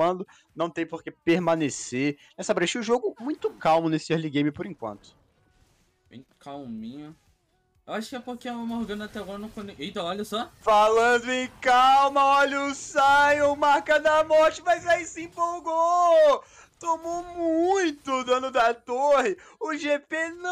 quando, não tem por que permanecer nessa é, brecha. O jogo muito calmo nesse early game por enquanto. Bem calminho. Eu acho que é porque a Morgana até agora não conecta Eita, olha só. Falando em calma, olha o Sion, marca da morte, mas aí se empolgou. Tomou muito dano da torre. O GP não.